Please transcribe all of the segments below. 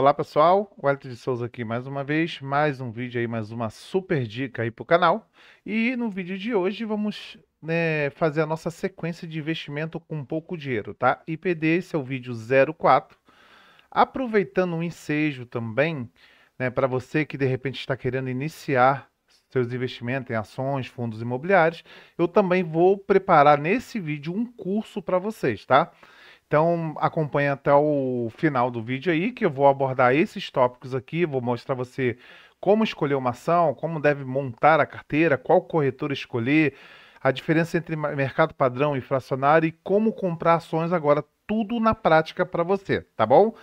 Olá pessoal, o de Souza aqui mais uma vez, mais um vídeo aí, mais uma super dica aí para o canal. E no vídeo de hoje vamos né, fazer a nossa sequência de investimento com pouco dinheiro, tá? IPD, esse é o vídeo 04. Aproveitando um ensejo também, né, para você que de repente está querendo iniciar seus investimentos em ações, fundos imobiliários, eu também vou preparar nesse vídeo um curso para vocês, Tá? Então acompanha até o final do vídeo aí que eu vou abordar esses tópicos aqui, vou mostrar você como escolher uma ação, como deve montar a carteira, qual corretora escolher, a diferença entre mercado padrão e fracionário e como comprar ações agora, tudo na prática para você, tá bom?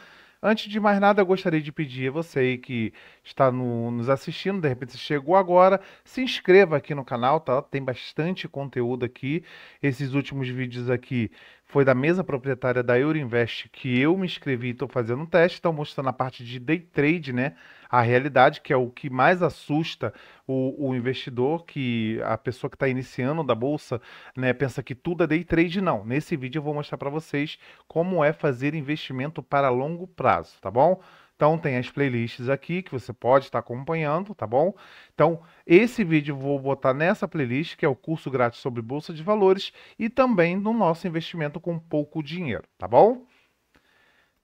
Antes de mais nada, eu gostaria de pedir a você aí que está no, nos assistindo, de repente você chegou agora, se inscreva aqui no canal, tá? Tem bastante conteúdo aqui. Esses últimos vídeos aqui foi da mesa proprietária da Euroinvest que eu me inscrevi e estou fazendo um teste. Estão mostrando a parte de day trade, né? A realidade, que é o que mais assusta o, o investidor, que a pessoa que está iniciando da bolsa, né? Pensa que tudo é day trade. Não. Nesse vídeo eu vou mostrar para vocês como é fazer investimento para longo prazo, tá bom? Então tem as playlists aqui que você pode estar acompanhando, tá bom? Então esse vídeo eu vou botar nessa playlist, que é o curso grátis sobre bolsa de valores e também no nosso investimento com pouco dinheiro, tá bom?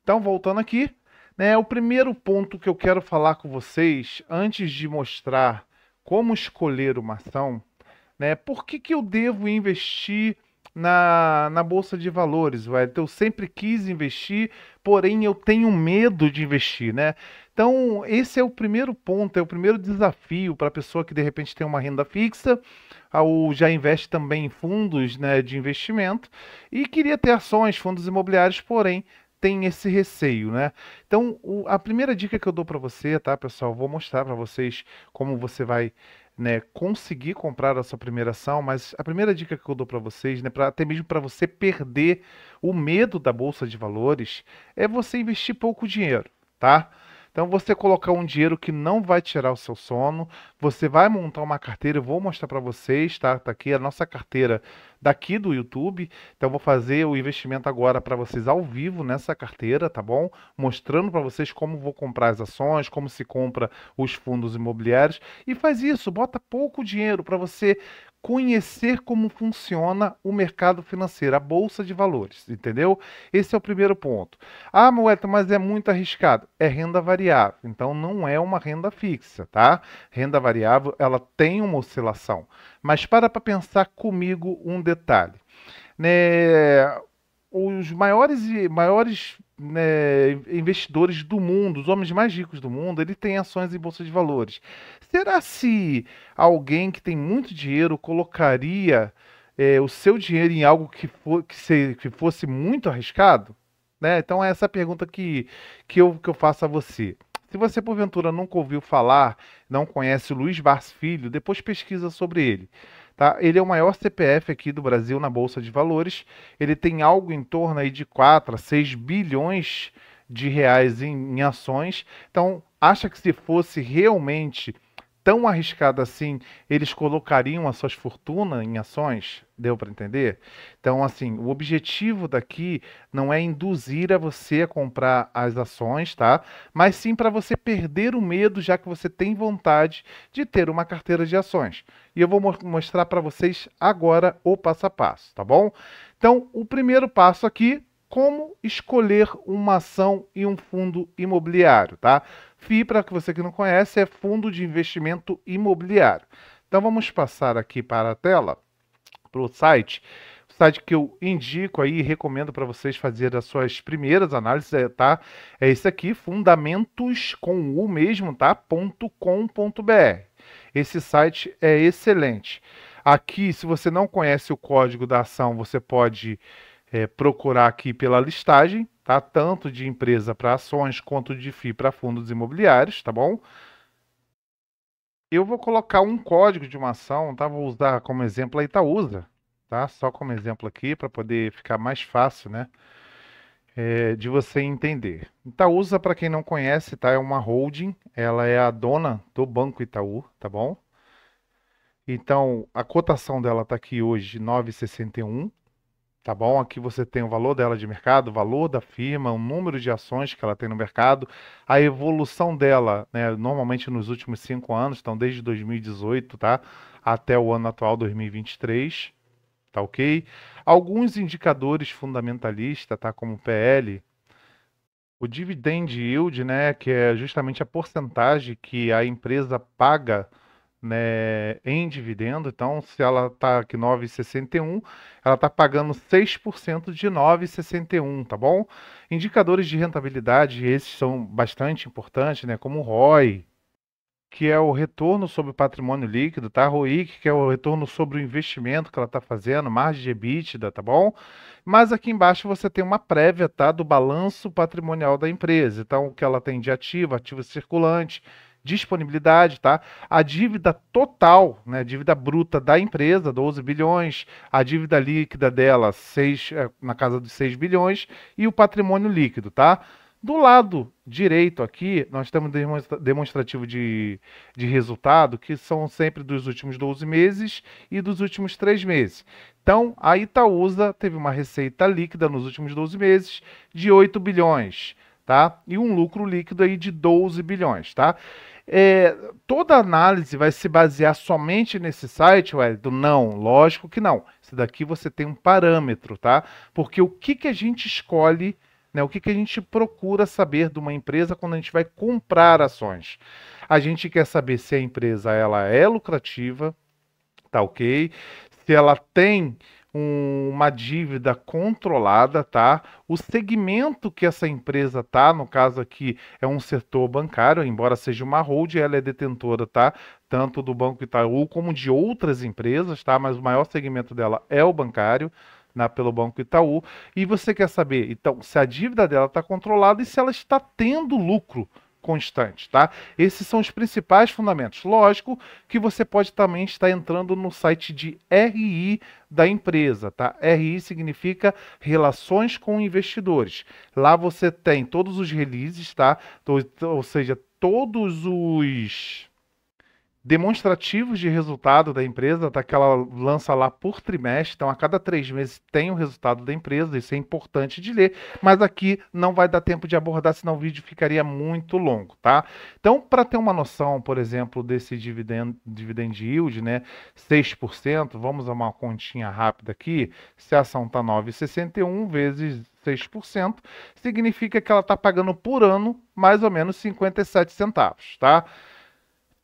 Então voltando aqui, né, o primeiro ponto que eu quero falar com vocês antes de mostrar como escolher uma ação, né? Por que, que eu devo investir na, na bolsa de valores, Wellington. Eu sempre quis investir, porém eu tenho medo de investir, né? Então, esse é o primeiro ponto, é o primeiro desafio para a pessoa que de repente tem uma renda fixa ou já investe também em fundos né, de investimento e queria ter ações, fundos imobiliários, porém tem esse receio, né? Então, o, a primeira dica que eu dou para você, tá, pessoal? Vou mostrar para vocês como você vai né, conseguir comprar a sua primeira ação, mas a primeira dica que eu dou para vocês, né, pra, até mesmo para você perder o medo da bolsa de valores, é você investir pouco dinheiro, tá? Então você colocar um dinheiro que não vai tirar o seu sono, você vai montar uma carteira, eu vou mostrar para vocês, tá? Tá aqui a nossa carteira daqui do YouTube. Então vou fazer o investimento agora para vocês ao vivo nessa carteira, tá bom? Mostrando para vocês como vou comprar as ações, como se compra os fundos imobiliários e faz isso, bota pouco dinheiro para você conhecer como funciona o mercado financeiro, a bolsa de valores, entendeu? Esse é o primeiro ponto. Ah, Moeta, mas é muito arriscado. É renda variável, então não é uma renda fixa, tá? Renda variável, ela tem uma oscilação. Mas para para pensar comigo um detalhe. Né, os maiores maiores né, investidores do mundo, os homens mais ricos do mundo, ele tem ações em bolsa de valores. Será se alguém que tem muito dinheiro colocaria é, o seu dinheiro em algo que, for, que, se, que fosse muito arriscado? Né? Então é essa pergunta que, que, eu, que eu faço a você. Se você porventura nunca ouviu falar, não conhece o Luiz Vars Filho, depois pesquisa sobre ele. Tá? Ele é o maior CPF aqui do Brasil na Bolsa de Valores. Ele tem algo em torno aí de 4 a 6 bilhões de reais em, em ações. Então, acha que se fosse realmente tão arriscada assim, eles colocariam as suas fortunas em ações? Deu para entender? Então, assim, o objetivo daqui não é induzir a você a comprar as ações, tá? Mas sim para você perder o medo, já que você tem vontade de ter uma carteira de ações. E eu vou mo mostrar para vocês agora o passo a passo, tá bom? Então, o primeiro passo aqui, como escolher uma ação e um fundo imobiliário, tá? FII, para você que não conhece, é Fundo de Investimento Imobiliário. Então vamos passar aqui para a tela, para o site site que eu indico aí recomendo para vocês fazer as suas primeiras análises, é, tá? É esse aqui, fundamentos com o mesmo, tá? .com.br. Esse site é excelente. Aqui, se você não conhece o código da ação, você pode é, procurar aqui pela listagem tá? Tanto de empresa para ações quanto de FII para fundos imobiliários, tá bom? Eu vou colocar um código de uma ação, tá? Vou usar como exemplo a Itaúsa, tá? Só como exemplo aqui para poder ficar mais fácil, né? É, de você entender. Itaúsa, para quem não conhece, tá? É uma holding, ela é a dona do Banco Itaú, tá bom? Então, a cotação dela está aqui hoje, 9,61, tá bom? Aqui você tem o valor dela de mercado, o valor da firma, o número de ações que ela tem no mercado, a evolução dela, né? Normalmente nos últimos cinco anos, então desde 2018, tá? Até o ano atual, 2023, tá ok? Alguns indicadores fundamentalistas, tá? Como PL, o dividend yield, né? Que é justamente a porcentagem que a empresa paga né, em dividendo. Então, se ela está aqui 9,61, ela está pagando 6% de 9,61, tá bom? Indicadores de rentabilidade, esses são bastante importantes, né, como o ROI, que é o retorno sobre o patrimônio líquido, tá? ROIC, que é o retorno sobre o investimento que ela está fazendo, margem de EBITDA, tá bom? Mas aqui embaixo você tem uma prévia, tá? Do balanço patrimonial da empresa. Então, o que ela tem de ativo, ativo circulante, disponibilidade, tá? A dívida total, né, a dívida bruta da empresa, 12 bilhões, a dívida líquida dela, 6, é, na casa dos 6 bilhões, e o patrimônio líquido, tá? Do lado direito aqui, nós temos demonstrativo de, de resultado, que são sempre dos últimos 12 meses e dos últimos 3 meses. Então, a Itaúsa teve uma receita líquida nos últimos 12 meses de 8 bilhões, tá? E um lucro líquido aí de 12 bilhões, tá? É, toda análise vai se basear somente nesse site, Wellington? Não, lógico que não. Isso daqui você tem um parâmetro, tá? Porque o que, que a gente escolhe, né? O que, que a gente procura saber de uma empresa quando a gente vai comprar ações? A gente quer saber se a empresa ela é lucrativa, tá ok? Se ela tem um, uma dívida controlada, tá? O segmento que essa empresa tá, no caso aqui é um setor bancário, embora seja uma hold, ela é detentora, tá? Tanto do Banco Itaú como de outras empresas, tá? Mas o maior segmento dela é o bancário. Na, pelo Banco Itaú, e você quer saber, então, se a dívida dela está controlada e se ela está tendo lucro constante, tá? Esses são os principais fundamentos. Lógico que você pode também estar entrando no site de RI da empresa, tá? RI significa Relações com Investidores. Lá você tem todos os releases, tá? Ou seja, todos os demonstrativos de resultado da empresa, tá? Que ela lança lá por trimestre, então a cada três meses tem o resultado da empresa, isso é importante de ler, mas aqui não vai dar tempo de abordar, senão o vídeo ficaria muito longo, tá? Então, para ter uma noção, por exemplo, desse dividend, dividend yield, né, 6%, vamos a uma continha rápida aqui, se a ação tá 9,61 vezes 6%, significa que ela tá pagando por ano mais ou menos 57 centavos, tá?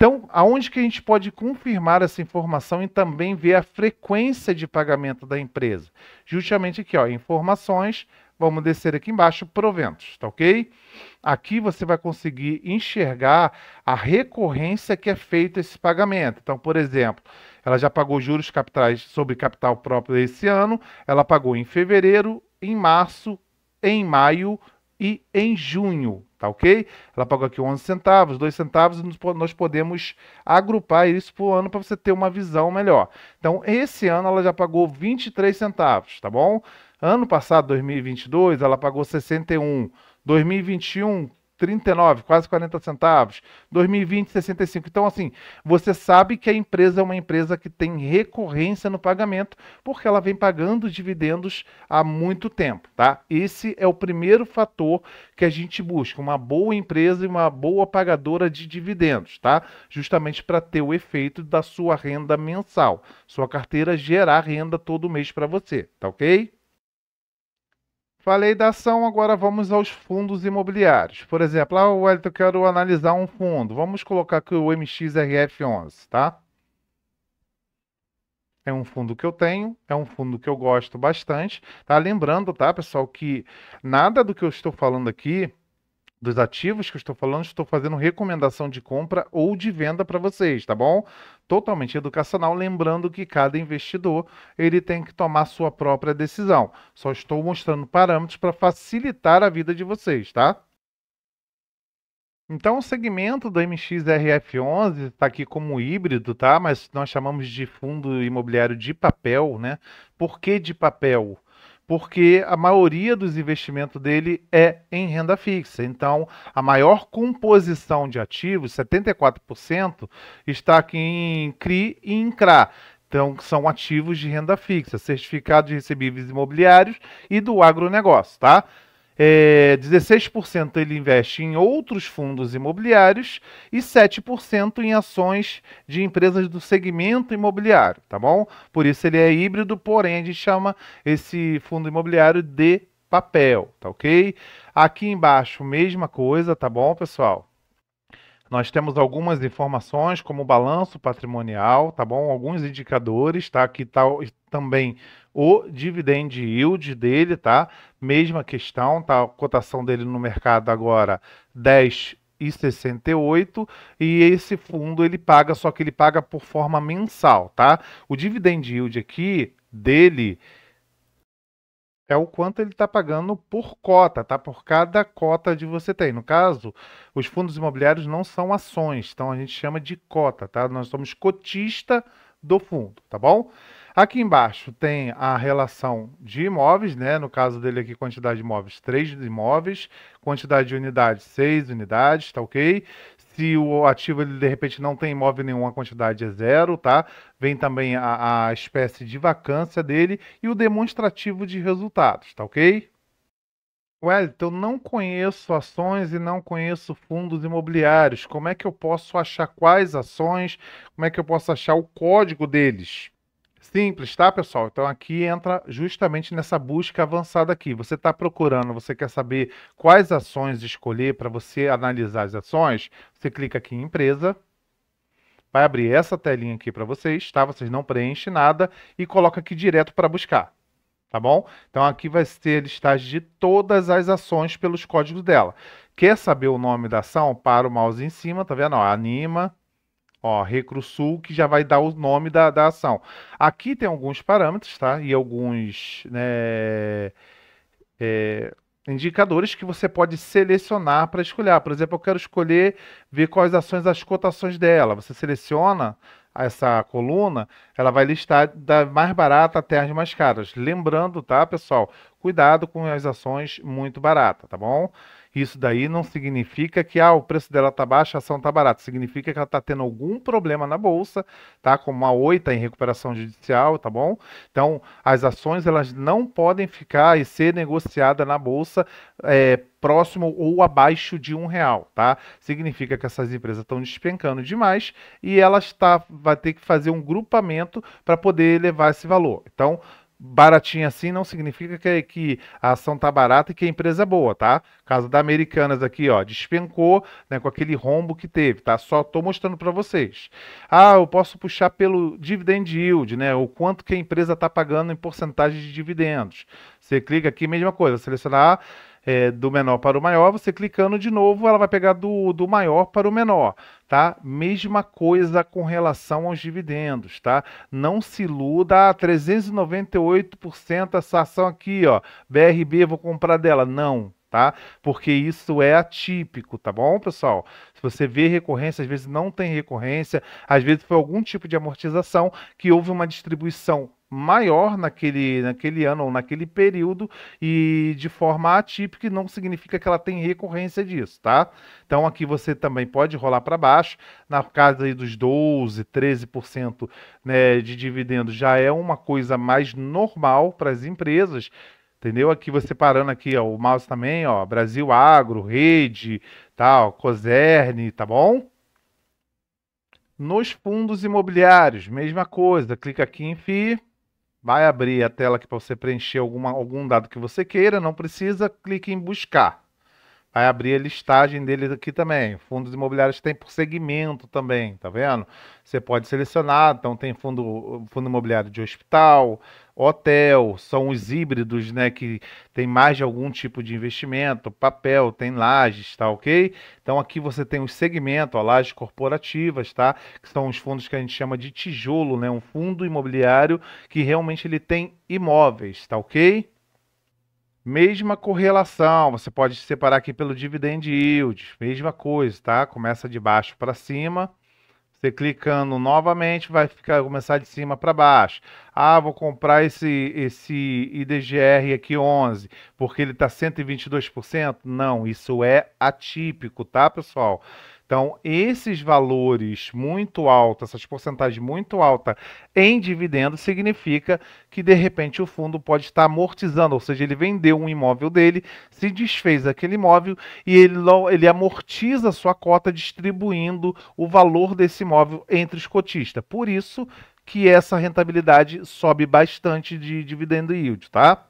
Então, aonde que a gente pode confirmar essa informação e também ver a frequência de pagamento da empresa? Justamente aqui, ó, informações, vamos descer aqui embaixo, proventos, tá ok? Aqui você vai conseguir enxergar a recorrência que é feito esse pagamento. Então, por exemplo, ela já pagou juros capitais sobre capital próprio esse ano, ela pagou em fevereiro, em março, em maio e em junho. Tá ok? Ela pagou aqui 11 centavos, 2 centavos, e nós podemos agrupar isso por ano para você ter uma visão melhor. Então, esse ano ela já pagou 23 centavos, tá bom? Ano passado, 2022, ela pagou 61. 2021, 39, quase 40 centavos. 2020, 65. Então, assim, você sabe que a empresa é uma empresa que tem recorrência no pagamento, porque ela vem pagando dividendos há muito tempo, tá? Esse é o primeiro fator que a gente busca, uma boa empresa e uma boa pagadora de dividendos, tá? Justamente para ter o efeito da sua renda mensal, sua carteira gerar renda todo mês para você, tá ok? Falei da ação, agora vamos aos fundos imobiliários. Por exemplo, ah, Wellington, eu quero analisar um fundo. Vamos colocar aqui o MXRF11, tá? É um fundo que eu tenho, é um fundo que eu gosto bastante. Tá lembrando, tá, pessoal, que nada do que eu estou falando aqui dos ativos que eu estou falando, estou fazendo recomendação de compra ou de venda para vocês, tá bom? Totalmente educacional, lembrando que cada investidor ele tem que tomar sua própria decisão. Só estou mostrando parâmetros para facilitar a vida de vocês, tá? Então, o segmento do MXRF11 está aqui como híbrido, tá? Mas nós chamamos de fundo imobiliário de papel, né? Por que de papel? porque a maioria dos investimentos dele é em renda fixa. Então, a maior composição de ativos, 74%, está aqui em CRI e em CRA. Então, são ativos de renda fixa, certificados de recebíveis imobiliários e do agronegócio, tá? É, 16% ele investe em outros fundos imobiliários e 7% em ações de empresas do segmento imobiliário, tá bom? Por isso ele é híbrido, porém a gente chama esse fundo imobiliário de papel, tá ok? Aqui embaixo, mesma coisa, tá bom, pessoal? Nós temos algumas informações, como o balanço patrimonial, tá bom? Alguns indicadores, tá? Aqui tá também o dividend yield dele, tá? Mesma questão, tá? A cotação dele no mercado agora 10 e 68 e esse fundo ele paga só que ele paga por forma mensal, tá? O dividend yield aqui dele é o quanto ele está pagando por cota, tá? Por cada cota de você tem. No caso, os fundos imobiliários não são ações, então a gente chama de cota, tá? Nós somos cotista do fundo, tá bom? Aqui embaixo tem a relação de imóveis, né? No caso dele aqui, quantidade de imóveis, 3 imóveis, quantidade de unidades, 6 unidades, tá ok? se o ativo ele de repente não tem imóvel nenhum, a quantidade é zero, tá? Vem também a, a espécie de vacância dele e o demonstrativo de resultados, tá ok? Wellington, eu então, não conheço ações e não conheço fundos imobiliários. Como é que eu posso achar quais ações? Como é que eu posso achar o código deles? simples, tá, pessoal? Então aqui entra justamente nessa busca avançada aqui. Você está procurando, você quer saber quais ações escolher para você analisar as ações? Você clica aqui em empresa, vai abrir essa telinha aqui para vocês, tá? Vocês não preenchem nada e coloca aqui direto para buscar, tá bom? Então aqui vai ser a listagem de todas as ações pelos códigos dela. Quer saber o nome da ação? Para o mouse em cima, tá vendo? Ó, anima, Ó, RecruSul, que já vai dar o nome da, da ação. Aqui tem alguns parâmetros, tá? E alguns né, é, indicadores que você pode selecionar para escolher. Por exemplo, eu quero escolher ver quais ações as cotações dela. Você seleciona essa coluna, ela vai listar da mais barata até as mais caras. Lembrando, tá, pessoal? Cuidado com as ações muito baratas, tá bom? Isso daí não significa que ah, o preço dela está baixo, a ação está barata. Significa que ela está tendo algum problema na bolsa, tá? Como a oita em recuperação judicial, tá bom? Então, as ações elas não podem ficar e ser negociada na bolsa é, próximo ou abaixo de um real, tá? Significa que essas empresas estão despencando demais e ela está, vai ter que fazer um grupamento para poder elevar esse valor. Então, baratinha assim não significa que, que a ação tá barata e que a empresa é boa, tá? Caso da Americanas aqui, ó, despencou, né, com aquele rombo que teve, tá? Só tô mostrando para vocês. Ah, eu posso puxar pelo dividend yield, né? O quanto que a empresa tá pagando em porcentagem de dividendos. Você clica aqui, mesma coisa, selecionar é, do menor para o maior, você clicando de novo, ela vai pegar do, do maior para o menor, tá? Mesma coisa com relação aos dividendos, tá? Não se iluda, ah, 398% essa ação aqui, ó, BRB, vou comprar dela. Não, tá? Porque isso é atípico, tá bom, pessoal? Se você vê recorrência, às vezes não tem recorrência, às vezes foi algum tipo de amortização que houve uma distribuição maior naquele, naquele ano ou naquele período e de forma atípica, não significa que ela tem recorrência disso, tá? Então aqui você também pode rolar para baixo, na casa aí dos 12, 13% né, de dividendos já é uma coisa mais normal para as empresas, entendeu? Aqui você parando aqui, ó, o mouse também, ó, Brasil Agro, Rede, tal, Cosern tá bom? Nos fundos imobiliários, mesma coisa, clica aqui em FII, Vai abrir a tela aqui para você preencher alguma, algum dado que você queira, não precisa, clique em buscar. Vai abrir a listagem deles aqui também. Fundos imobiliários tem por segmento também, tá vendo? Você pode selecionar, então tem fundo, fundo imobiliário de hospital, hotel, são os híbridos, né, que tem mais de algum tipo de investimento, papel, tem lajes, tá ok? Então aqui você tem os segmentos, ó, lajes corporativas, tá? Que são os fundos que a gente chama de tijolo, né? Um fundo imobiliário que realmente ele tem imóveis, tá ok? Mesma correlação, você pode separar aqui pelo dividend yield, mesma coisa, tá? Começa de baixo para cima, você clicando novamente vai ficar começar de cima para baixo. Ah, vou comprar esse esse IDGR aqui 11, porque ele tá 122%? Não, isso é atípico, tá, pessoal? Então, esses valores muito altos, essas porcentagens muito altas em dividendo, significa que de repente o fundo pode estar amortizando, ou seja, ele vendeu um imóvel dele, se desfez aquele imóvel e ele, ele amortiza a sua cota distribuindo o valor desse imóvel entre os cotistas. Por isso que essa rentabilidade sobe bastante de dividendo yield, tá?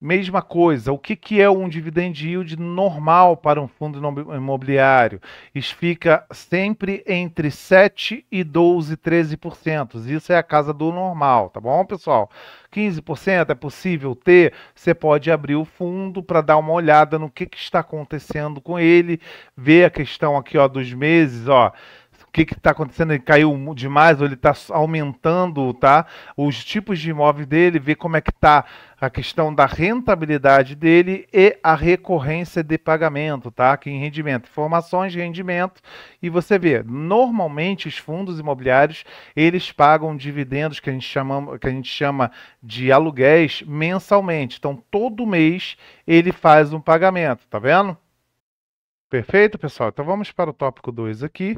Mesma coisa, o que, que é um dividend yield normal para um fundo imobiliário? Isso fica sempre entre 7% e 12%, 13%. Isso é a casa do normal, tá bom, pessoal? 15% é possível ter? Você pode abrir o fundo para dar uma olhada no que, que está acontecendo com ele, ver a questão aqui ó, dos meses, ó o que está acontecendo, ele caiu demais, ou ele está aumentando tá, os tipos de imóvel dele, ver como é que está a questão da rentabilidade dele e a recorrência de pagamento, tá? Aqui em rendimento, informações de rendimento e você vê, normalmente os fundos imobiliários, eles pagam dividendos que a gente chama, que a gente chama de aluguéis mensalmente. Então, todo mês ele faz um pagamento, tá vendo? Perfeito, pessoal? Então vamos para o tópico 2 aqui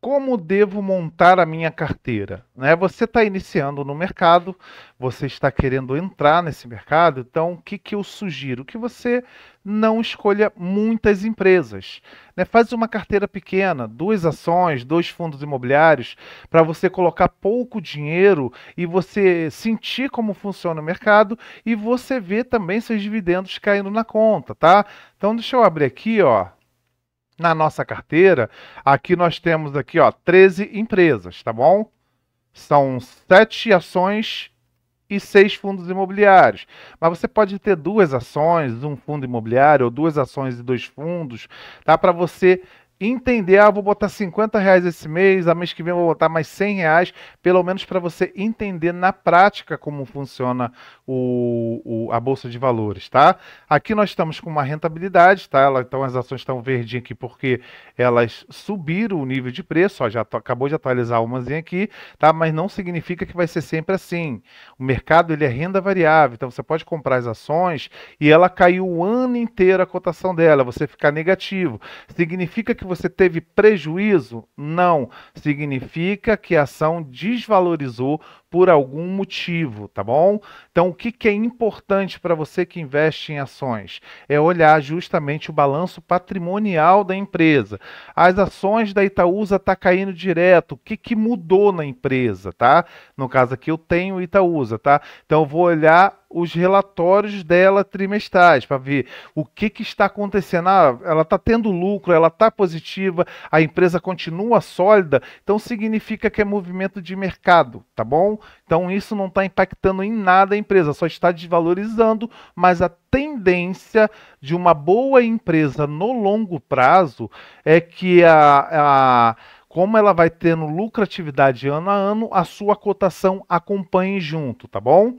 como devo montar a minha carteira? Né? Você está iniciando no mercado, você está querendo entrar nesse mercado, então o que, que eu sugiro? Que você não escolha muitas empresas. Né? Faz uma carteira pequena, duas ações, dois fundos imobiliários, para você colocar pouco dinheiro e você sentir como funciona o mercado e você ver também seus dividendos caindo na conta, tá? Então deixa eu abrir aqui, ó. Na nossa carteira, aqui nós temos aqui, ó, 13 empresas, tá bom? São 7 ações e 6 fundos imobiliários. Mas você pode ter duas ações, um fundo imobiliário ou duas ações e dois fundos, tá? Para você entender, ah, vou botar 50 reais esse mês, a mês que vem vou botar mais 100 reais, pelo menos para você entender na prática como funciona o, o, a Bolsa de Valores, tá? Aqui nós estamos com uma rentabilidade, tá? Ela, então as ações estão verdinhas aqui porque elas subiram o nível de preço, ó, já acabou de atualizar zinha aqui, tá? Mas não significa que vai ser sempre assim. O mercado, ele é renda variável, então você pode comprar as ações e ela caiu o ano inteiro a cotação dela, você ficar negativo. Significa que você teve prejuízo? Não. Significa que a ação desvalorizou por algum motivo, tá bom? Então, o que, que é importante para você que investe em ações? É olhar justamente o balanço patrimonial da empresa. As ações da Itaúsa estão tá caindo direto. O que, que mudou na empresa, tá? No caso aqui, eu tenho Itaúsa, tá? Então, eu vou olhar os relatórios dela trimestrais para ver o que, que está acontecendo. Ah, ela está tendo lucro, ela está positiva, a empresa continua sólida, então significa que é movimento de mercado, tá bom? Então isso não está impactando em nada a empresa, só está desvalorizando, mas a tendência de uma boa empresa no longo prazo é que a, a como ela vai tendo lucratividade ano a ano, a sua cotação acompanhe junto, tá bom?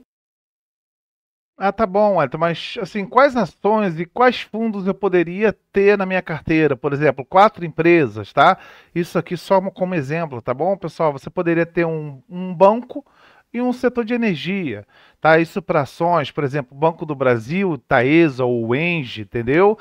Ah, tá bom, alto. mas assim, quais ações e quais fundos eu poderia ter na minha carteira? Por exemplo, quatro empresas, tá? Isso aqui só como exemplo, tá bom, pessoal? Você poderia ter um, um banco e um setor de energia, tá? Isso para ações, por exemplo, Banco do Brasil, Taesa ou Engie, entendeu?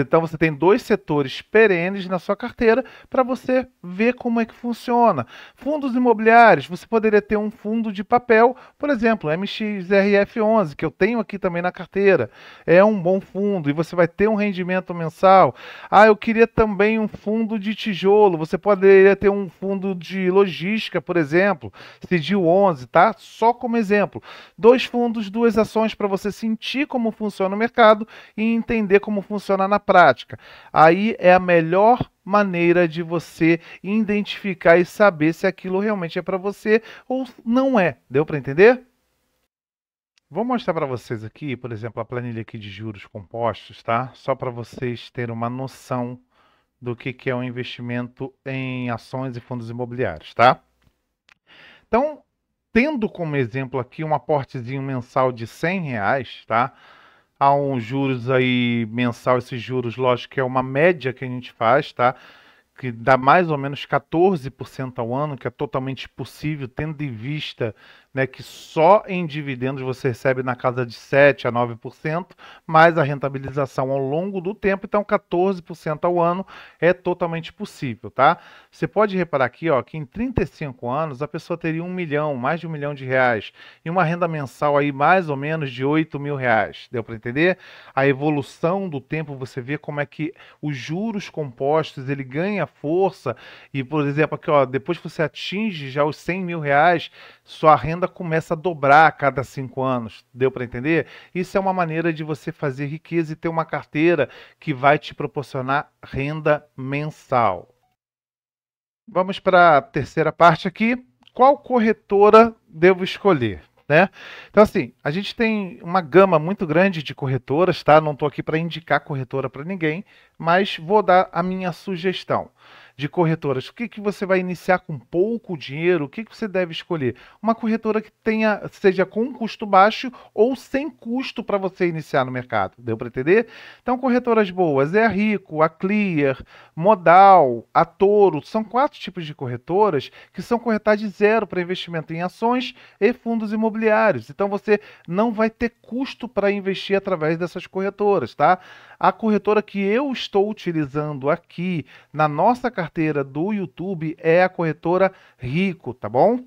Então você tem dois setores perenes na sua carteira para você ver como é que funciona. Fundos imobiliários, você poderia ter um fundo de papel, por exemplo, MXRF11, que eu tenho aqui também na carteira. É um bom fundo e você vai ter um rendimento mensal. Ah, eu queria também um fundo de tijolo. Você poderia ter um fundo de logística, por exemplo, CDIO 11, tá? Só como exemplo. Dois fundos, duas ações para você sentir como funciona o mercado e entender como funciona na prática. Aí é a melhor maneira de você identificar e saber se aquilo realmente é para você ou não é. Deu para entender? Vou mostrar para vocês aqui, por exemplo, a planilha aqui de juros compostos, tá? Só para vocês terem uma noção do que, que é um investimento em ações e fundos imobiliários, tá? Então, tendo como exemplo aqui um aportezinho mensal de 100 reais, tá? há um juros aí mensal, esses juros, lógico, que é uma média que a gente faz, tá? Que dá mais ou menos 14% ao ano, que é totalmente possível, tendo em vista né, que só em dividendos você recebe na casa de 7 a 9%, mais a rentabilização ao longo do tempo, então 14% ao ano é totalmente possível, tá? Você pode reparar aqui, ó, que em 35 anos a pessoa teria um milhão, mais de um milhão de reais e uma renda mensal aí mais ou menos de 8 mil reais, deu para entender? A evolução do tempo você vê como é que os juros compostos ele ganha força e, por exemplo, aqui, ó, depois que você atinge já os 100 mil reais, sua renda começa a dobrar a cada cinco anos. Deu para entender? Isso é uma maneira de você fazer riqueza e ter uma carteira que vai te proporcionar renda mensal. Vamos para a terceira parte aqui. Qual corretora devo escolher? Né? Então, assim, a gente tem uma gama muito grande de corretoras, tá? Não estou aqui para indicar corretora para ninguém, mas vou dar a minha sugestão de corretoras. O que, que você vai iniciar com pouco dinheiro? O que, que você deve escolher? Uma corretora que tenha, seja com um custo baixo ou sem custo para você iniciar no mercado. Deu para entender? Então, corretoras boas é a Rico, a Clear, Modal, a Toro. São quatro tipos de corretoras que são corretagem zero para investimento em ações e fundos imobiliários. Então, você não vai ter custo para investir através dessas corretoras, tá? A corretora que eu estou utilizando aqui na nossa carteira carteira do YouTube é a corretora Rico, tá bom?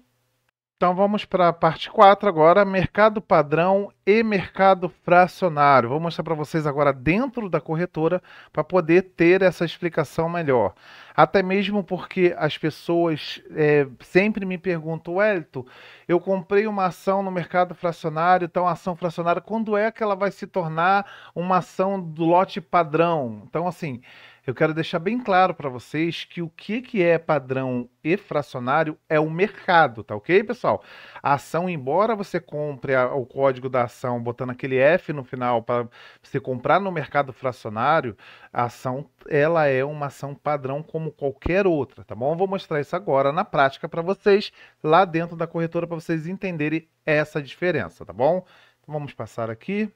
Então vamos para a parte 4 agora, mercado padrão e mercado fracionário. Vou mostrar para vocês agora dentro da corretora para poder ter essa explicação melhor. Até mesmo porque as pessoas é, sempre me perguntam, Wellington, eu comprei uma ação no mercado fracionário, então a ação fracionária, quando é que ela vai se tornar uma ação do lote padrão? Então assim, eu quero deixar bem claro para vocês que o que, que é padrão e fracionário é o mercado, tá ok, pessoal? A ação, embora você compre a, o código da ação botando aquele F no final para você comprar no mercado fracionário, a ação ela é uma ação padrão como qualquer outra, tá bom? Eu vou mostrar isso agora na prática para vocês lá dentro da corretora para vocês entenderem essa diferença, tá bom? Então, vamos passar aqui.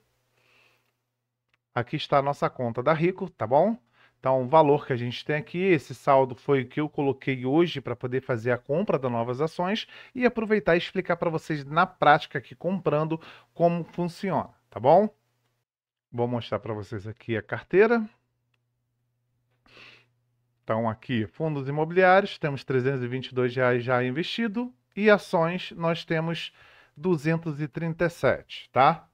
Aqui está a nossa conta da Rico, tá bom? Então, tá o valor que a gente tem aqui, esse saldo foi o que eu coloquei hoje para poder fazer a compra das novas ações e aproveitar e explicar para vocês na prática aqui comprando como funciona, tá bom? Vou mostrar para vocês aqui a carteira. Então, aqui, fundos imobiliários, temos R$ reais já investido e ações nós temos 237, tá?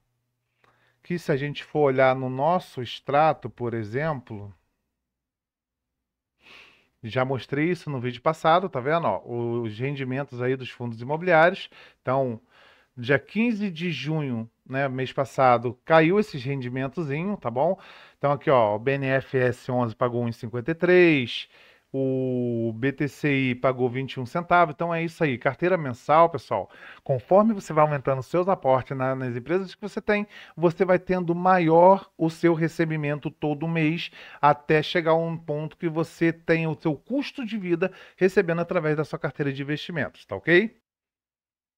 Que se a gente for olhar no nosso extrato, por exemplo, já mostrei isso no vídeo passado, tá vendo? Ó, os rendimentos aí dos fundos imobiliários. Então, dia 15 de junho, né, mês passado, caiu esses rendimentozinho, tá bom? Então aqui, ó, o BNFS 11 pagou 1,53, o BTCI pagou 21 centavos. Então é isso aí, carteira mensal, pessoal. Conforme você vai aumentando seus aportes na, nas empresas que você tem, você vai tendo maior o seu recebimento todo mês, até chegar a um ponto que você tem o seu custo de vida recebendo através da sua carteira de investimentos, tá ok?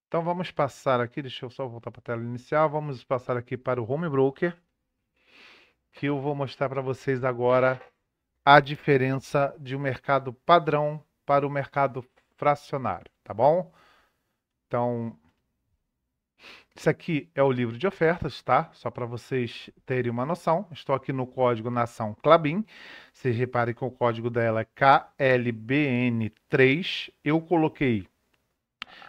Então vamos passar aqui, deixa eu só voltar para a tela inicial, vamos passar aqui para o Home Broker, que eu vou mostrar para vocês agora a diferença de um mercado padrão para o mercado fracionário, tá bom? Então, isso aqui é o livro de ofertas, tá? Só para vocês terem uma noção. Estou aqui no código Nação Clabin. Vocês reparem que o código dela é KLBN3. Eu coloquei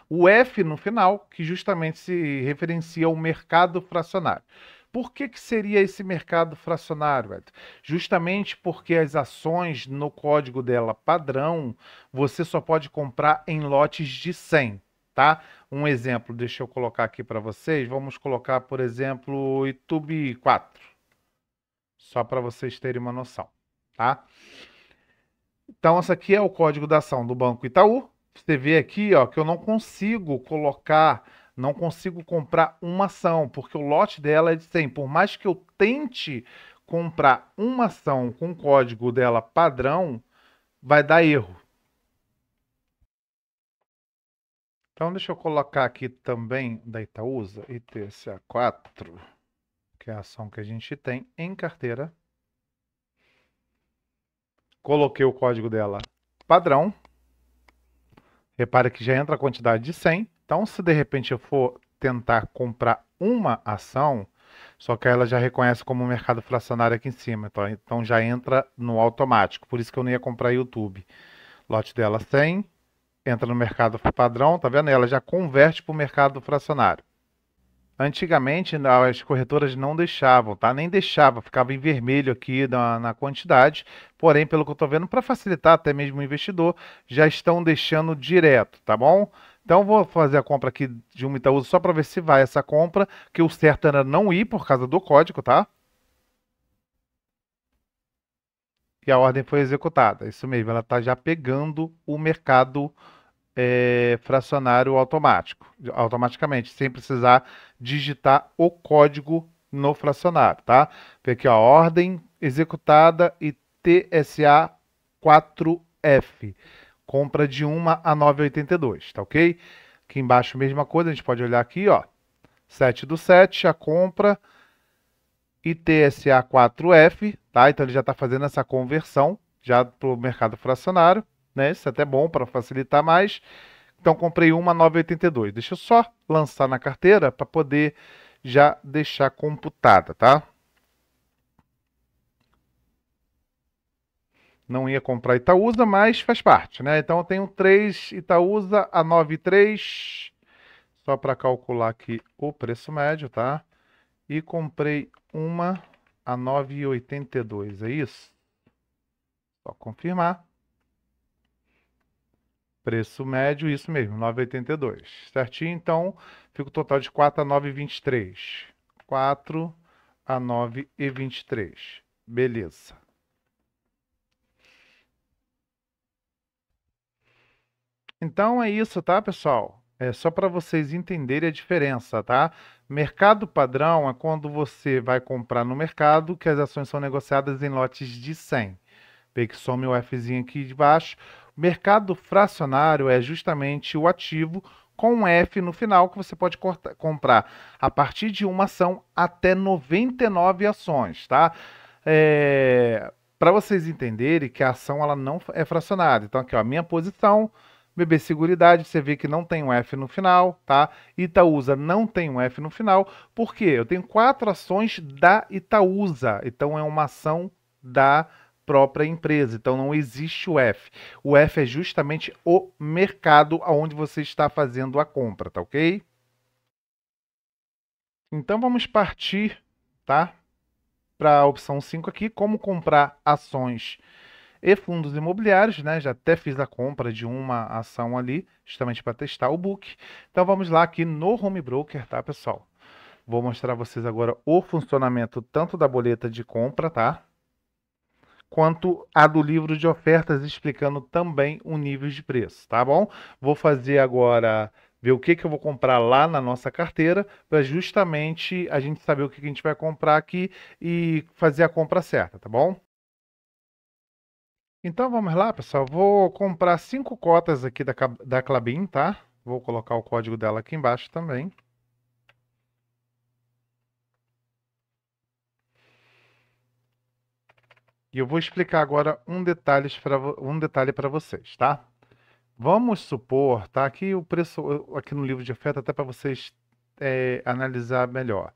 o F no final, que justamente se referencia ao mercado fracionário. Por que, que seria esse mercado fracionário, Ed? Justamente porque as ações no código dela padrão, você só pode comprar em lotes de 100, tá? Um exemplo, deixa eu colocar aqui para vocês. Vamos colocar, por exemplo, YouTube 4. Só para vocês terem uma noção, tá? Então, esse aqui é o código da ação do Banco Itaú. Você vê aqui ó, que eu não consigo colocar não consigo comprar uma ação, porque o lote dela é de 100. Por mais que eu tente comprar uma ação com o código dela padrão, vai dar erro. Então deixa eu colocar aqui também da Itaúsa, ITCA4, que é a ação que a gente tem em carteira. Coloquei o código dela padrão. Repare que já entra a quantidade de 100. Então, se de repente eu for tentar comprar uma ação, só que ela já reconhece como mercado fracionário aqui em cima, então, então já entra no automático. Por isso que eu não ia comprar YouTube. Lote dela 100, entra no mercado padrão, tá vendo? Ela já converte para o mercado fracionário. Antigamente as corretoras não deixavam, tá? Nem deixava, ficava em vermelho aqui na, na quantidade. Porém, pelo que eu tô vendo, para facilitar até mesmo o investidor, já estão deixando direto, tá bom? Então vou fazer a compra aqui de um Itaúsa só para ver se vai essa compra, que o certo era não ir por causa do código, tá? E a ordem foi executada, isso mesmo, ela está já pegando o mercado é, fracionário automático, automaticamente, sem precisar digitar o código no fracionário, tá? Vê aqui, ó, ordem executada e TSA 4F. Compra de 1 a 9,82, tá ok? Aqui embaixo, mesma coisa, a gente pode olhar aqui, ó. 7 do 7, a compra ITSA 4F, tá? Então ele já está fazendo essa conversão já para o mercado fracionário, né? Isso é até bom para facilitar mais. Então comprei uma 9,82. Deixa eu só lançar na carteira para poder já deixar computada, tá? não ia comprar Itaúsa, mas faz parte, né? Então eu tenho 3 Itaúsa a 9,3, só para calcular aqui o preço médio, tá? E comprei uma a 9,82, é isso? Só confirmar. Preço médio, isso mesmo, 9,82. Certinho? Então, fica o total de 4 a 9,23. 4 a 9,23. Beleza. Então é isso, tá, pessoal? É só para vocês entenderem a diferença, tá? Mercado padrão é quando você vai comprar no mercado que as ações são negociadas em lotes de 100. Vê que some o Fzinho aqui de baixo. Mercado fracionário é justamente o ativo com um F no final que você pode cortar, comprar a partir de uma ação até 99 ações, tá? É... Para vocês entenderem que a ação ela não é fracionada. Então aqui, ó, minha posição BB Seguridade, você vê que não tem um F no final, tá? Itaúsa não tem um F no final, por quê? Eu tenho quatro ações da Itaúsa, então é uma ação da própria empresa, então não existe o F. O F é justamente o mercado onde você está fazendo a compra, tá ok? Então vamos partir, tá? Para a opção 5 aqui, como comprar ações e fundos imobiliários, né? Já até fiz a compra de uma ação ali, justamente para testar o book. Então vamos lá aqui no Home Broker, tá, pessoal? Vou mostrar a vocês agora o funcionamento tanto da boleta de compra, tá? Quanto a do livro de ofertas, explicando também o nível de preço, tá bom? Vou fazer agora ver o que, que eu vou comprar lá na nossa carteira, para justamente a gente saber o que, que a gente vai comprar aqui e fazer a compra certa, tá bom? Então vamos lá, pessoal. Vou comprar cinco cotas aqui da, da Clabin, tá? Vou colocar o código dela aqui embaixo também. E eu vou explicar agora um detalhe para um detalhe para vocês, tá? Vamos supor, tá? Aqui o preço aqui no livro de oferta até tá para vocês é, analisar melhor.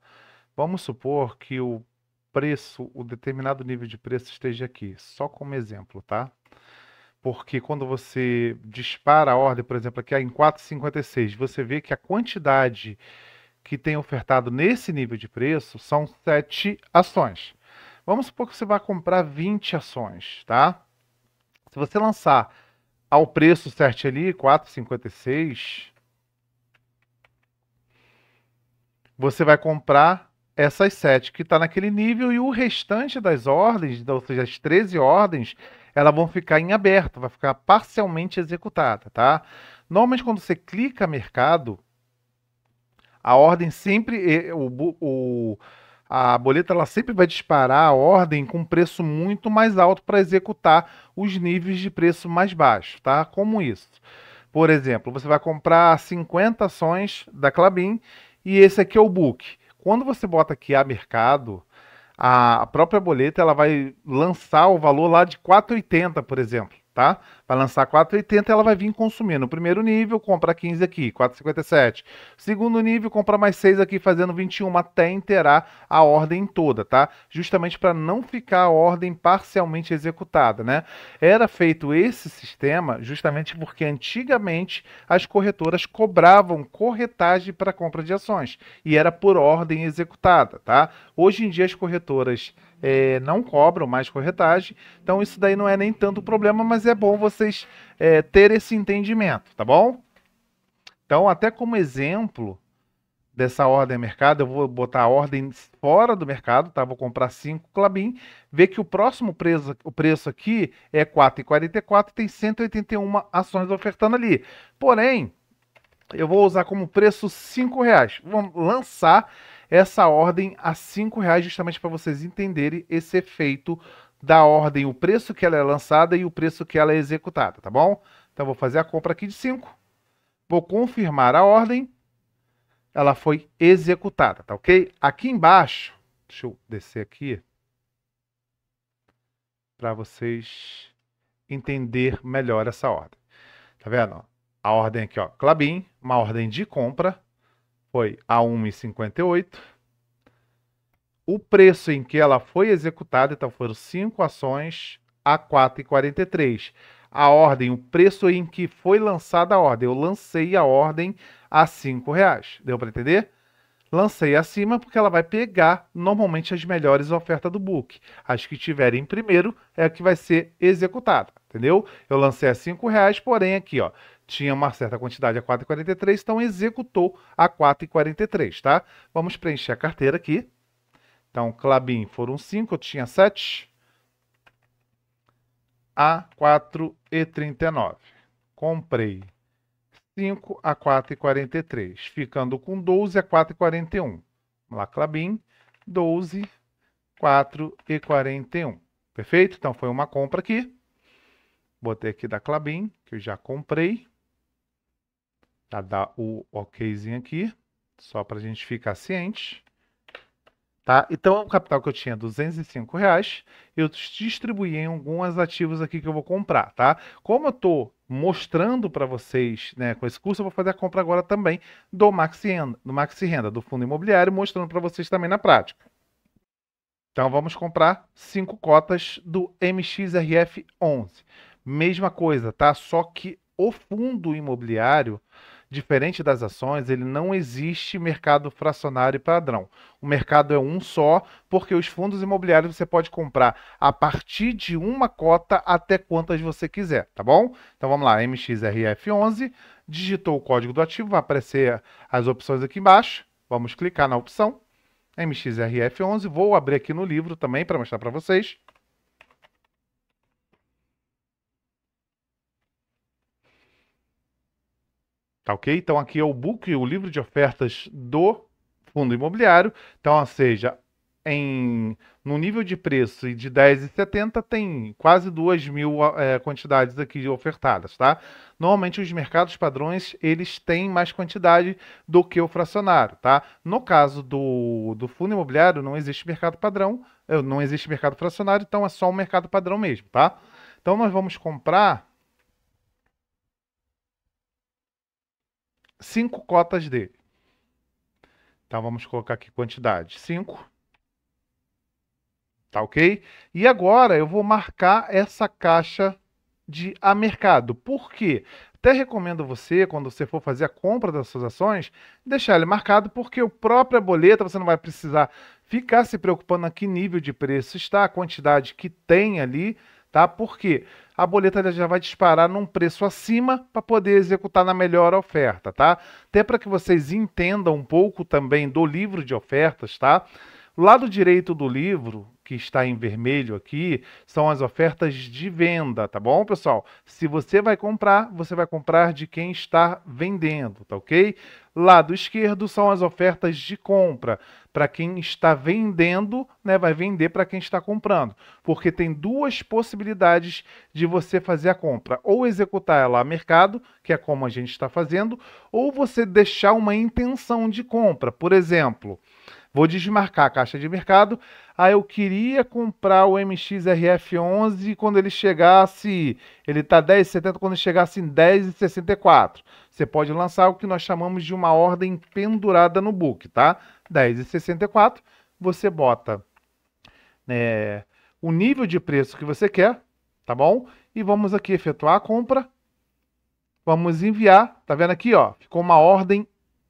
Vamos supor que o preço, o determinado nível de preço esteja aqui. Só como exemplo, tá? Porque quando você dispara a ordem, por exemplo, aqui em 4,56, você vê que a quantidade que tem ofertado nesse nível de preço são 7 ações. Vamos supor que você vai comprar 20 ações, tá? Se você lançar ao preço certo ali, 4,56, você vai comprar essas sete que está naquele nível e o restante das ordens, ou seja, as 13 ordens, elas vão ficar em aberto, vai ficar parcialmente executada, tá? Normalmente quando você clica mercado, a ordem sempre, o, o a boleta ela sempre vai disparar a ordem com preço muito mais alto para executar os níveis de preço mais baixo, tá? Como isso. Por exemplo, você vai comprar 50 ações da Clabin e esse aqui é o book quando você bota aqui a mercado, a própria boleta ela vai lançar o valor lá de 4,80, por exemplo tá? Vai lançar 4,80, ela vai vir consumindo O primeiro nível, compra 15 aqui, 4,57. Segundo nível, compra mais 6 aqui, fazendo 21, até inteirar a ordem toda, tá? Justamente para não ficar a ordem parcialmente executada, né? Era feito esse sistema justamente porque antigamente as corretoras cobravam corretagem para compra de ações e era por ordem executada, tá? Hoje em dia as corretoras é, não cobram mais corretagem. Então isso daí não é nem tanto problema, mas é bom vocês é, ter esse entendimento, tá bom? Então, até como exemplo dessa ordem mercado, eu vou botar a ordem fora do mercado, tá? Vou comprar 5 Clabin, ver que o próximo preço, o preço aqui é 4,44 e tem 181 ações ofertando ali. Porém, eu vou usar como preço R$ reais. Vamos lançar essa ordem a R$ reais justamente para vocês entenderem esse efeito da ordem, o preço que ela é lançada e o preço que ela é executada, tá bom? Então vou fazer a compra aqui de 5. Vou confirmar a ordem. Ela foi executada, tá ok? Aqui embaixo, deixa eu descer aqui para vocês entender melhor essa ordem. Tá vendo? A ordem aqui, ó, Clabin, uma ordem de compra, foi a 1,58. O preço em que ela foi executada, então foram cinco ações a 4,43. A ordem, o preço em que foi lançada a ordem, eu lancei a ordem a R$ reais. Deu para entender? Lancei acima porque ela vai pegar normalmente as melhores ofertas do book. As que tiverem primeiro é a que vai ser executada, entendeu? Eu lancei a R$ reais, porém aqui, ó, tinha uma certa quantidade a 4,43, então executou a 4,43, tá? Vamos preencher a carteira aqui. Então, Clabin foram 5, eu tinha 7. A 4,39. Comprei 5 a 4,43, ficando com 12 a 4,41. Vamos lá, Clabin, 12, 4 e 41. Perfeito? Então, foi uma compra aqui. Botei aqui da Clabin, que eu já comprei tá dar o okzinho aqui, só para a gente ficar ciente. Tá? Então, o é capital que eu tinha, 205 reais, eu distribuí em alguns ativos aqui que eu vou comprar, tá? Como eu estou mostrando para vocês, né, com esse curso, eu vou fazer a compra agora também do Maxi Renda, do, Maxi Renda, do fundo imobiliário, mostrando para vocês também na prática. Então, vamos comprar cinco cotas do MXRF11. Mesma coisa, tá? Só que o fundo imobiliário diferente das ações, ele não existe mercado fracionário padrão. O mercado é um só, porque os fundos imobiliários você pode comprar a partir de uma cota até quantas você quiser, tá bom? Então vamos lá, MXRF11, digitou o código do ativo, vai aparecer as opções aqui embaixo. Vamos clicar na opção MXRF11, vou abrir aqui no livro também para mostrar para vocês. Tá ok? Então aqui é o book, o livro de ofertas do fundo imobiliário. Então, ou seja, em, no nível de preço de 10,70 tem quase 2 mil é, quantidades aqui ofertadas, tá? Normalmente os mercados padrões, eles têm mais quantidade do que o fracionário, tá? No caso do, do fundo imobiliário, não existe mercado padrão, eh, não existe mercado fracionário, então é só um mercado padrão mesmo, tá? Então nós vamos comprar 5 cotas dele. Então vamos colocar aqui quantidade 5. Tá ok? E agora eu vou marcar essa caixa de a mercado. Por quê? Até recomendo você, quando você for fazer a compra das suas ações, deixar ele marcado, porque o própria boleta você não vai precisar ficar se preocupando a que nível de preço está, a quantidade que tem ali tá? Por quê? A boleta já vai disparar num preço acima para poder executar na melhor oferta, tá? Até para que vocês entendam um pouco também do livro de ofertas, tá? lado direito do livro, que está em vermelho aqui são as ofertas de venda, tá bom, pessoal? Se você vai comprar, você vai comprar de quem está vendendo, tá ok? Lado esquerdo são as ofertas de compra. Para quem está vendendo, né, vai vender para quem está comprando, porque tem duas possibilidades de você fazer a compra: ou executar ela a mercado, que é como a gente está fazendo, ou você deixar uma intenção de compra. Por exemplo, Vou desmarcar a caixa de mercado. Ah, eu queria comprar o MXRF11 quando ele chegasse. Ele está 10,70 quando ele chegasse em 10,64. Você pode lançar o que nós chamamos de uma ordem pendurada no book, tá? 10,64. Você bota né, o nível de preço que você quer, tá bom? E vamos aqui efetuar a compra. Vamos enviar, tá vendo aqui, ó? Ficou uma ordem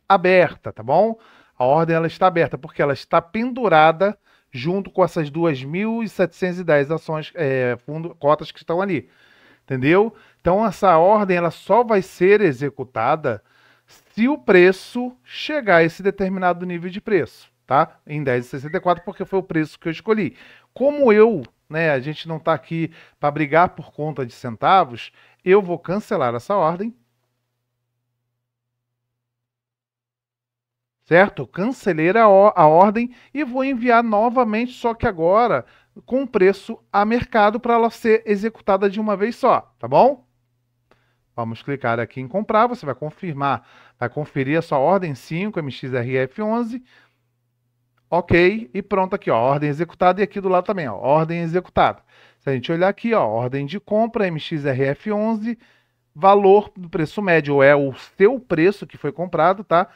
aberta, tá bom? A ordem ela está aberta porque ela está pendurada junto com essas 2.710 ações, é, fundo, cotas que estão ali. Entendeu? Então essa ordem ela só vai ser executada se o preço chegar a esse determinado nível de preço, tá? Em 10,64 porque foi o preço que eu escolhi. Como eu, né, a gente não está aqui para brigar por conta de centavos, eu vou cancelar essa ordem certo? Eu cancelei a, a ordem e vou enviar novamente, só que agora com preço a mercado para ela ser executada de uma vez só, tá bom? Vamos clicar aqui em comprar, você vai confirmar, vai conferir a sua ordem 5 MXRF11. OK, e pronto aqui, ó, ordem executada e aqui do lado também, ó, ordem executada. Se a gente olhar aqui, ó, ordem de compra MXRF11, valor do preço médio é o seu preço que foi comprado, tá?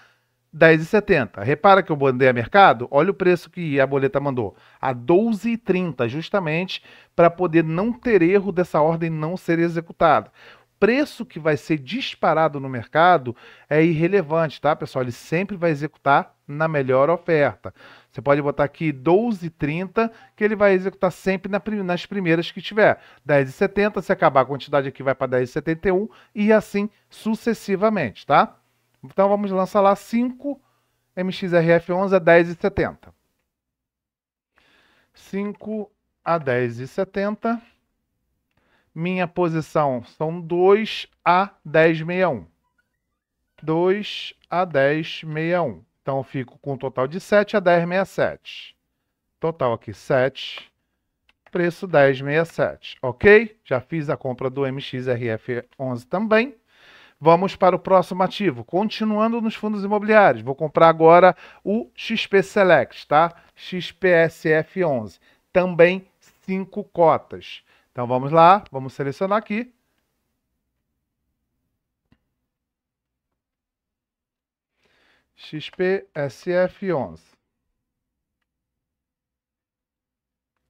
10,70. Repara que eu mandei a mercado, olha o preço que a boleta mandou, a 12,30, justamente para poder não ter erro dessa ordem não ser executada. Preço que vai ser disparado no mercado é irrelevante, tá, pessoal? Ele sempre vai executar na melhor oferta. Você pode botar aqui 12,30, que ele vai executar sempre nas primeiras que tiver. 10,70, se acabar a quantidade aqui vai para 10,71 e assim sucessivamente, tá? Então vamos lançar lá 5 MXRF11 a 10 e 70. 5 a 10 e 70. Minha posição são 2 a 10,61. 2 a 10,61. Então eu fico com um total de 7 a 10,67. Total aqui 7. Preço 10,67. Ok? Já fiz a compra do MXRF11 também. Vamos para o próximo ativo. Continuando nos fundos imobiliários, vou comprar agora o XP Select, tá? XPSF11. Também cinco cotas. Então vamos lá, vamos selecionar aqui. XPSF11.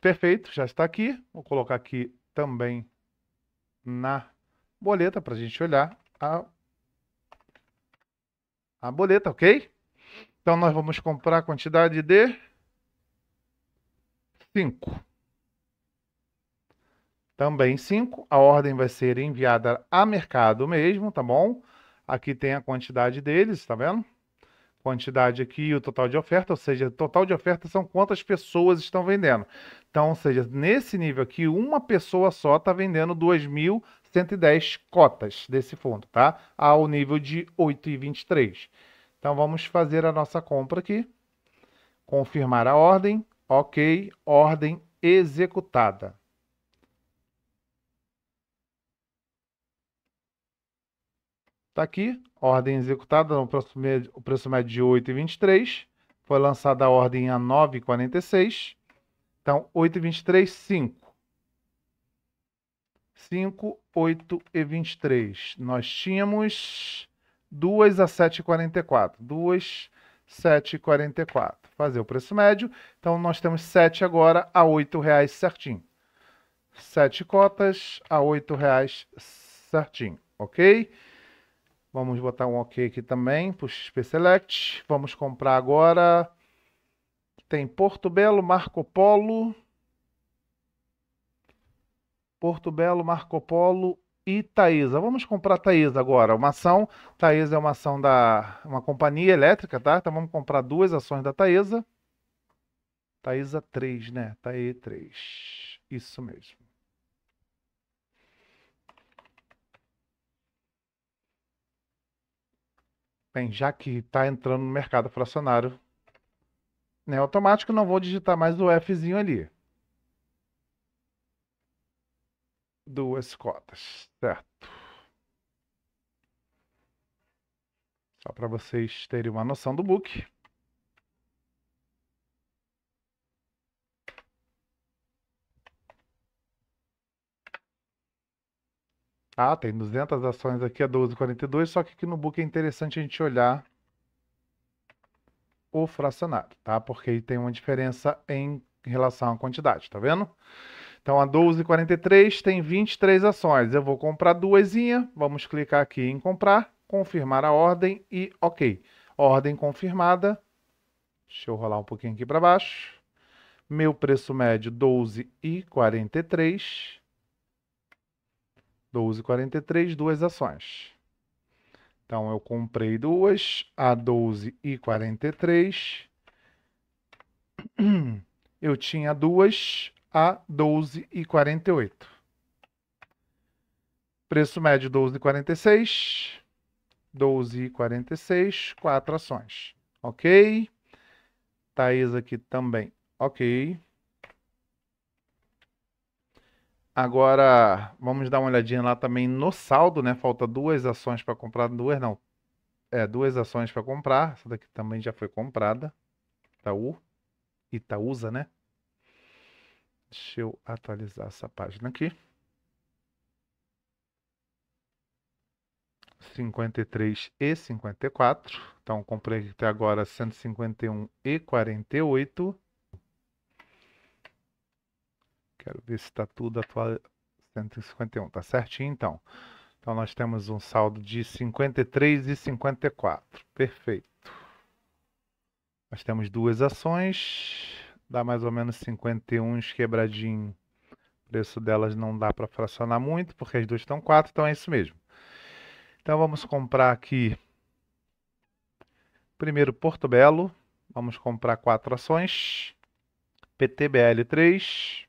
Perfeito, já está aqui. Vou colocar aqui também na boleta para a gente olhar a, a boleta, ok? Então nós vamos comprar a quantidade de 5. Também 5. A ordem vai ser enviada a mercado mesmo, tá bom? Aqui tem a quantidade deles, tá vendo? quantidade aqui e o total de oferta, ou seja, total de oferta são quantas pessoas estão vendendo. Então, ou seja, nesse nível aqui, uma pessoa só está vendendo 2.110 cotas desse fundo, tá? Ao nível de 8,23. Então, vamos fazer a nossa compra aqui. Confirmar a ordem, ok, ordem executada. Está aqui, ordem executada no preço médio de 8,23. Foi lançada a ordem a 9,46. Então, 8,23, 5. 5, 8 e 23. Nós tínhamos 2 a 7,44. 2, 7,44. Fazer o preço médio. Então, nós temos 7 agora a 8 reais certinho. 7 cotas a 8 reais certinho, ok? Vamos botar um OK aqui também para o Select. Vamos comprar agora. Tem Porto Belo, Marco Polo. Porto Belo, Marco Polo e Taísa. Vamos comprar Taísa agora. Uma ação. Taísa é uma ação da uma companhia elétrica, tá? Então vamos comprar duas ações da Taísa. Taísa 3, né? Taí 3. Isso mesmo. Bem, já que está entrando no mercado fracionário né, automático, não vou digitar mais o Fzinho ali. Duas cotas, certo. Só para vocês terem uma noção do book. Ah, tem 200 ações aqui é a 12,42, só que aqui no book é interessante a gente olhar o fracionário, tá? Porque tem uma diferença em relação à quantidade, tá vendo? Então a 12,43 tem 23 ações. Eu vou comprar duesinha, vamos clicar aqui em comprar, confirmar a ordem e ok. Ordem confirmada. Deixa eu rolar um pouquinho aqui para baixo. Meu preço médio 12,43. 12,43, duas ações. Então, eu comprei duas a 12,43. Eu tinha duas a 12,48. Preço médio 12,46. 12,46, quatro ações. Ok? Thaís aqui também. Ok. Agora, vamos dar uma olhadinha lá também no saldo, né? Falta duas ações para comprar, duas não. É, duas ações para comprar. Essa daqui também já foi comprada. Itaú. Itaúsa, né? Deixa eu atualizar essa página aqui. 53 e 54. Então, comprei até agora 151 e 48. Quero ver se está tudo atual 151. Tá certinho então. Então nós temos um saldo de 53 e 54. Perfeito. Nós temos duas ações, dá mais ou menos 51 quebradinho. O preço delas não dá para fracionar muito, porque as duas estão 4, então é isso mesmo. Então vamos comprar aqui primeiro Porto Belo, vamos comprar quatro ações. PTBL 3,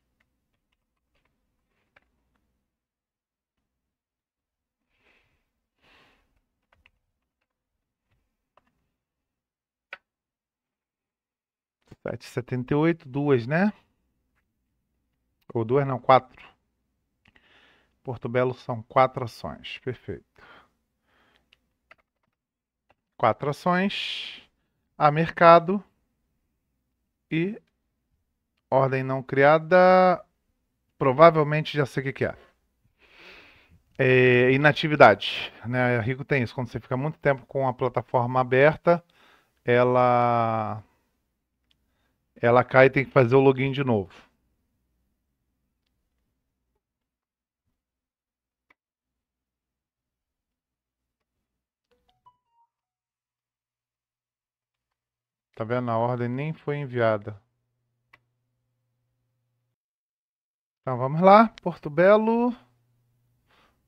7,78, duas, né? Ou duas, não, quatro. Porto Belo são quatro ações, perfeito. Quatro ações a mercado e ordem não criada. Provavelmente já sei o que, é. é inatividade. Né? A Rico tem isso. Quando você fica muito tempo com a plataforma aberta, ela ela cai e tem que fazer o login de novo. Tá vendo? A ordem nem foi enviada. Então vamos lá, Porto Belo.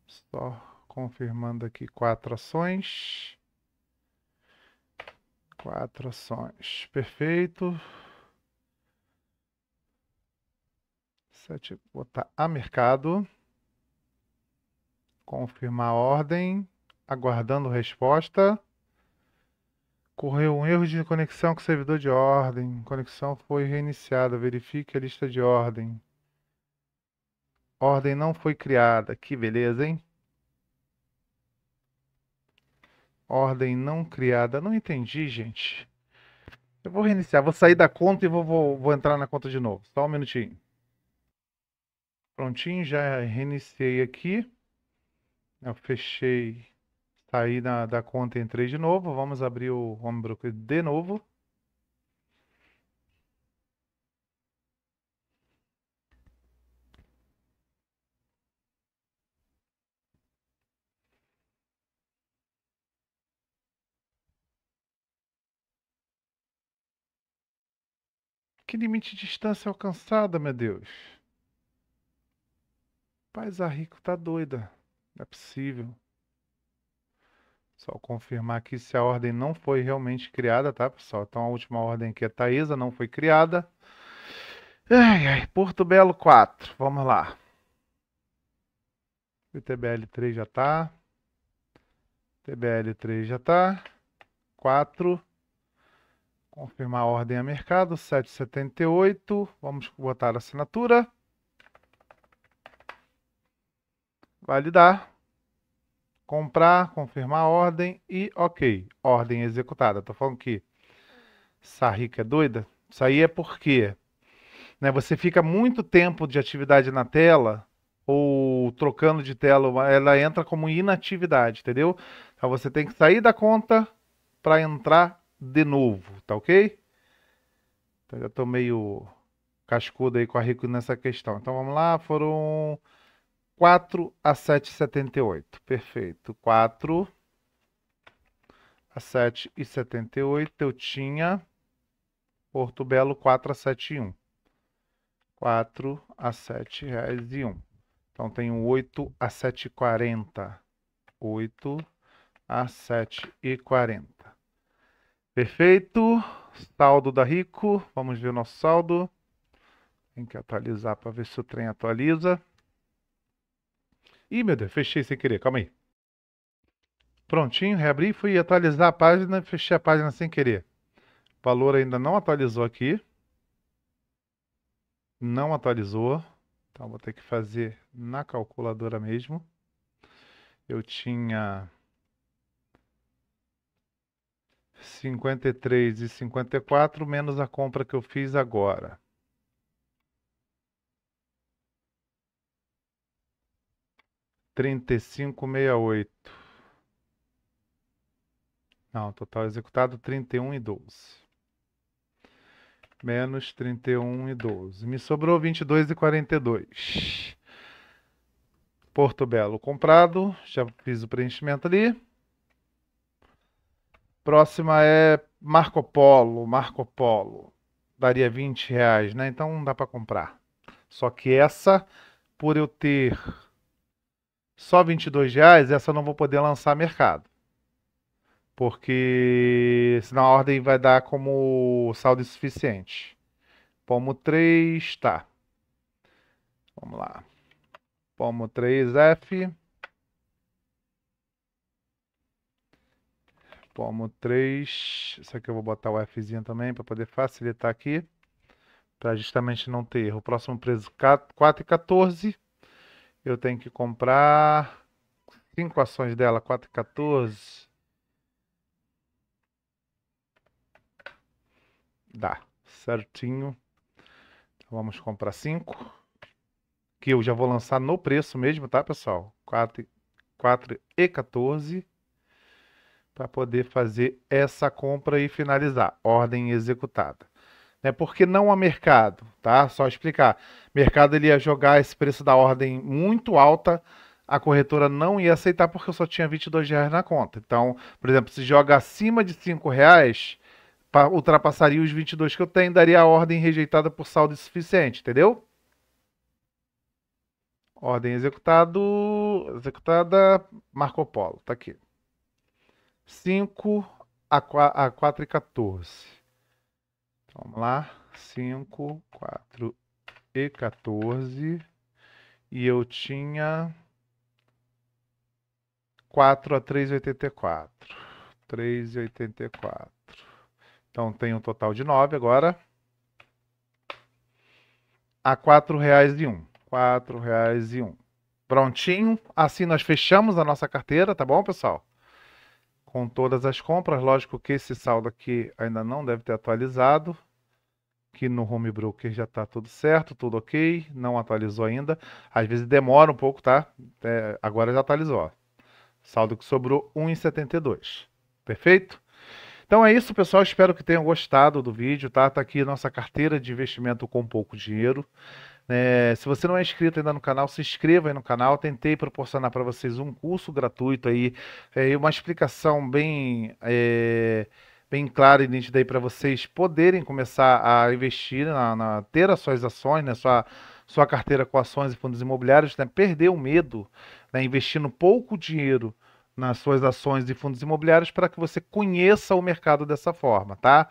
Só confirmando aqui quatro ações. Quatro ações. Perfeito. Sete, botar a mercado. Confirmar a ordem. Aguardando resposta. Correu um erro de conexão com o servidor de ordem. Conexão foi reiniciada. Verifique a lista de ordem. Ordem não foi criada. Que beleza, hein? Ordem não criada. Não entendi, gente. Eu vou reiniciar. Vou sair da conta e vou, vou, vou entrar na conta de novo. Só um minutinho. Prontinho, já reiniciei aqui. Eu fechei, saí na, da conta e entrei de novo. Vamos abrir o Home Broker de novo. Que limite de distância alcançada, meu Deus? Rapaz, a Rico tá doida. Não é possível. Só confirmar aqui se a ordem não foi realmente criada, tá, pessoal? Então a última ordem aqui é Taísa, não foi criada. Ai, ai, Porto Belo 4, vamos lá. O TBL 3 já tá. TBL 3 já tá. 4. Confirmar a ordem a mercado, 778. Vamos botar a assinatura. validar, comprar, confirmar a ordem e ok, ordem executada. Estou falando que essa rica é doida? Isso aí é porque né, você fica muito tempo de atividade na tela ou trocando de tela, ela entra como inatividade, entendeu? Então você tem que sair da conta para entrar de novo, tá ok? Então, já estou meio cascudo aí com a Rico nessa questão. Então vamos lá, foram 4 a 7,78. Perfeito. 4 a 7,78. Eu tinha Porto Belo 4 a 7,1. 4 a 7 reais e 1. Então tenho 8 a 7,40. 8 a 7,40. Perfeito. Saldo da Rico. Vamos ver o nosso saldo. Tem que atualizar para ver se o trem atualiza. Ih, meu Deus, fechei sem querer, calma aí. Prontinho, reabri, fui atualizar a página, fechei a página sem querer. O valor ainda não atualizou aqui. Não atualizou. Então vou ter que fazer na calculadora mesmo. Eu tinha 53 e 54 menos a compra que eu fiz agora. 3568. Não, total executado 31 e 12. Menos 31 e 12. Me sobrou 22 e 42. Porto Belo comprado. Já fiz o preenchimento ali. Próxima é Marco Polo. Marco Polo. Daria 20 reais, né? Então não dá para comprar. Só que essa, por eu ter só 22 reais, essa eu não vou poder lançar mercado. Porque senão a ordem vai dar como saldo insuficiente. Pomo 3, tá. Vamos lá. Pomo 3F. Pomo 3. Isso aqui eu vou botar o Fzinho também para poder facilitar aqui. Para justamente não ter erro. Próximo preço 4 e 14. Eu tenho que comprar 5 ações dela, 4,14. Dá, certinho. Então vamos comprar 5. Que eu já vou lançar no preço mesmo, tá, pessoal? 4,14. e Para poder fazer essa compra e finalizar. Ordem executada né? Porque não há mercado, tá? Só explicar. Mercado ele ia jogar esse preço da ordem muito alta, a corretora não ia aceitar porque eu só tinha 22 reais na conta. Então, por exemplo, se joga acima de 5 reais, ultrapassaria os 22 que eu tenho, daria a ordem rejeitada por saldo insuficiente, entendeu? Ordem executado, executada, Marco Polo, tá aqui. 5 a 4, a 4 e 14. Vamos lá. 5, 4 e 14. E eu tinha 4 a 3,84. 3,84. Então tem um total de 9 agora. A R$ 4,01. R$ 4,01. Prontinho. Assim nós fechamos a nossa carteira, tá bom, pessoal? com todas as compras. Lógico que esse saldo aqui ainda não deve ter atualizado. Aqui no Home Broker já está tudo certo, tudo ok. Não atualizou ainda. Às vezes demora um pouco, tá? É, agora já atualizou. Saldo que sobrou 1,72. Perfeito? Então é isso, pessoal. Espero que tenham gostado do vídeo, tá? Tá aqui nossa carteira de investimento com pouco dinheiro. É, se você não é inscrito ainda no canal, se inscreva aí no canal. Tentei proporcionar para vocês um curso gratuito aí, é, uma explicação bem, é, bem clara e nítida aí para vocês poderem começar a investir, na, na, ter as suas ações, né, sua, sua carteira com ações e fundos imobiliários, né, perder o medo, né, investindo pouco dinheiro nas suas ações e fundos imobiliários para que você conheça o mercado dessa forma, tá?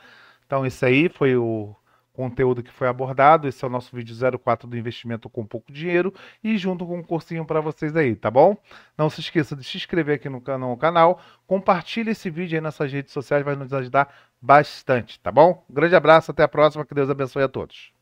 Então, isso aí foi o conteúdo que foi abordado. Esse é o nosso vídeo 04 do investimento com pouco dinheiro e junto com um cursinho para vocês aí, tá bom? Não se esqueça de se inscrever aqui no canal, compartilhe esse vídeo aí nessas redes sociais, vai nos ajudar bastante, tá bom? Um grande abraço, até a próxima, que Deus abençoe a todos.